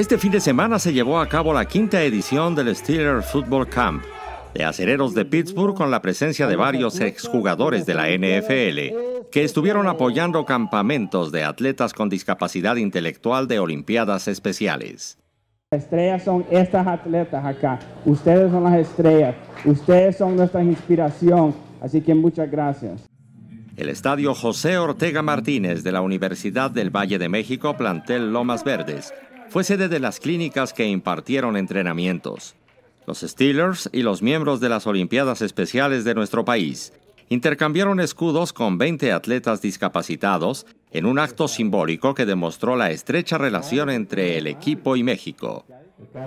Este fin de semana se llevó a cabo la quinta edición del Steeler Football Camp de acereros de Pittsburgh con la presencia de varios exjugadores de la NFL que estuvieron apoyando campamentos de atletas con discapacidad intelectual de Olimpiadas Especiales. Las estrellas son estas atletas acá. Ustedes son las estrellas. Ustedes son nuestra inspiración. Así que muchas gracias. El estadio José Ortega Martínez de la Universidad del Valle de México, plantel Lomas Verdes, fue sede de las clínicas que impartieron entrenamientos. Los Steelers y los miembros de las Olimpiadas Especiales de nuestro país intercambiaron escudos con 20 atletas discapacitados en un acto simbólico que demostró la estrecha relación entre el equipo y México.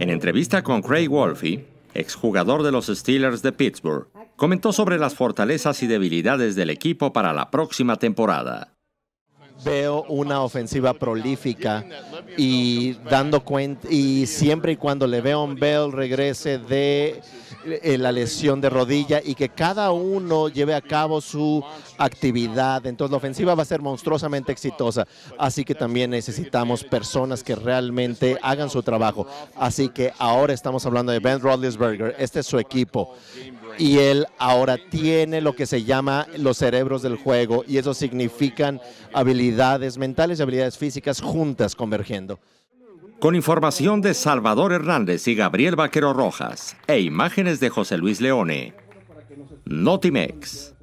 En entrevista con Craig Wolfie, exjugador de los Steelers de Pittsburgh, comentó sobre las fortalezas y debilidades del equipo para la próxima temporada veo una ofensiva prolífica y dando cuenta y siempre y cuando le un Bell regrese de eh, la lesión de rodilla y que cada uno lleve a cabo su actividad. Entonces la ofensiva va a ser monstruosamente exitosa. Así que también necesitamos personas que realmente hagan su trabajo. Así que ahora estamos hablando de Ben Roethlisberger. Este es su equipo y él ahora tiene lo que se llama los cerebros del juego y eso significan habilidades mentales y habilidades físicas juntas convergiendo. Con información de Salvador Hernández y Gabriel Vaquero Rojas e imágenes de José Luis Leone. Notimex.